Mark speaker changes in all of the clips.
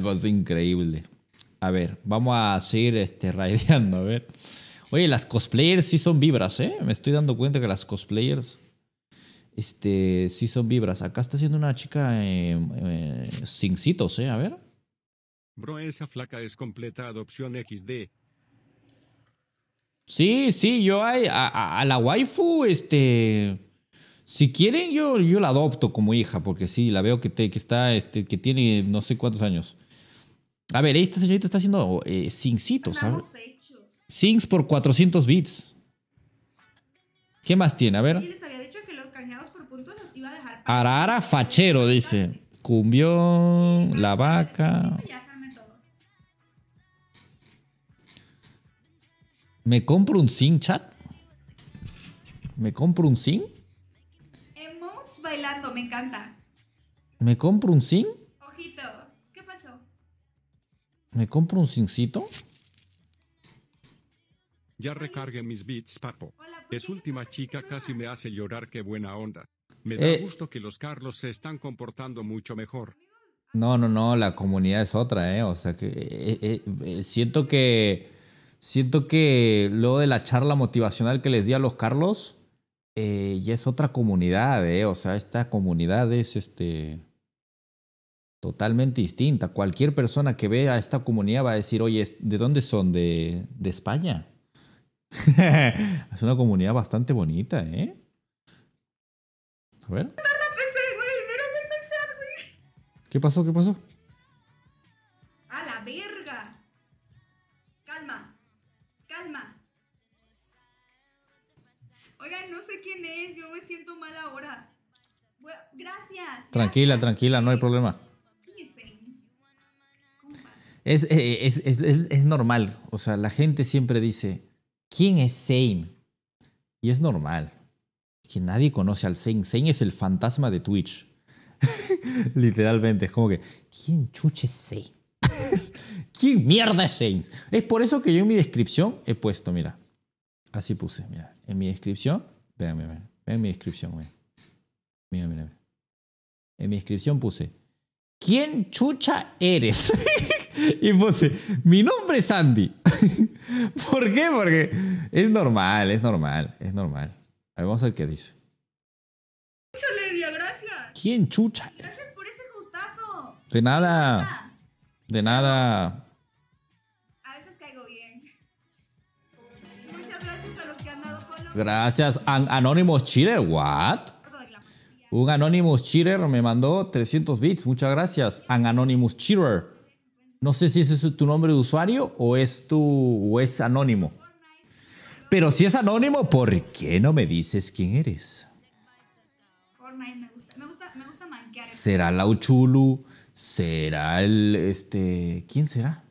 Speaker 1: cosa increíble. A ver, vamos a seguir este, raideando, a ver. Oye, las cosplayers sí son vibras, ¿eh? Me estoy dando cuenta que las cosplayers este, sí son vibras. Acá está haciendo una chica eh, eh, A ver. Bro, esa flaca es completa adopción XD. Sí, sí, yo hay, a, la waifu, este... Si quieren, yo, yo la adopto como hija, porque sí, la veo que, que está, este, que tiene no sé cuántos años. A ver, este señorito está haciendo eh, sincitos. Sings por 400 bits. ¿Qué más tiene? A ver. les había dicho que por puntos iba a dejar. Arara Fachero dice. Cumbión, ah, la vaca. todos. ¿Me compro un zinc, chat? ¿Me compro un zinc? Emotes bailando, me encanta. ¿Me compro un zinc? Ojito. ¿Me compro un cincito? Ya recargué mis bits, papo. Es última chica casi me hace llorar, qué buena onda. Me da eh. gusto que los Carlos se están comportando mucho mejor. No, no, no, la comunidad es otra, ¿eh? O sea, que eh, eh, siento que. Siento que luego de la charla motivacional que les di a los Carlos, ya es otra comunidad, ¿eh? O sea, esta comunidad es este totalmente distinta. Cualquier persona que vea esta comunidad va a decir, oye, ¿de dónde son? ¿De, España? es una comunidad bastante bonita, ¿eh? A ver. ¿Qué pasó? ¿Qué pasó? A la verga. Calma. Calma. Oigan, no sé quién es. Yo me siento mal ahora. gracias. Tranquila, tranquila, no hay problema. Eh, es, es, es, normal. O sea, la gente siempre dice, ¿quién es Sein Y es normal. Que nadie conoce al Sein Sein es el fantasma de Twitch. Literalmente, es como que, ¿quién chucha es ¿Quién mierda es Es por eso que yo en mi descripción he puesto, mira, así puse, mira, en mi descripción, vean, vean, vean mi descripción, vean. Mira, mira, mira. En mi descripción puse, ¿quién chucha eres? y puse, mi nombre es Andy. ¿Por qué? Porque es normal, es normal, es normal. A ver, vamos a ver qué dice. Mucho, gracias. ¿Quién chucha? Gracias por ese gustazo. De nada. De nada. A veces caigo bien. Muchas gracias a los que han dado follow. Gracias. Anonymous Cheater, what? Un Anonymous Cheater me mandó 300 bits. Muchas gracias. Anonymous Cheater. No sé si ese es tu nombre de usuario o es, tu, o es anónimo. Pero si es anónimo, ¿por qué no me dices quién eres? ¿Será me gusta, ¿Será ¿Será el, este, quién será?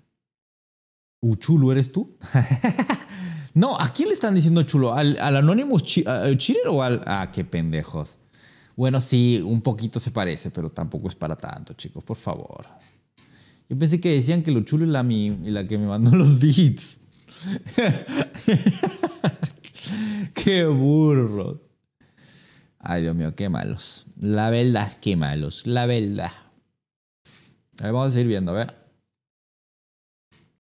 Speaker 1: ¿Uchulu eres tú? no, ¿a quién le están diciendo chulo? ¿Al, anónimo chiller o al...? Ah, qué pendejos. Bueno, sí, un poquito se parece, pero tampoco es para tanto, chicos, por favor. Yo pensé que decían que lo chulo es la, la que me mandó los beats. qué burro. Ay, Dios mío, qué malos. La verdad, qué malos. La verdad. A ver, vamos a ir viendo, a ver.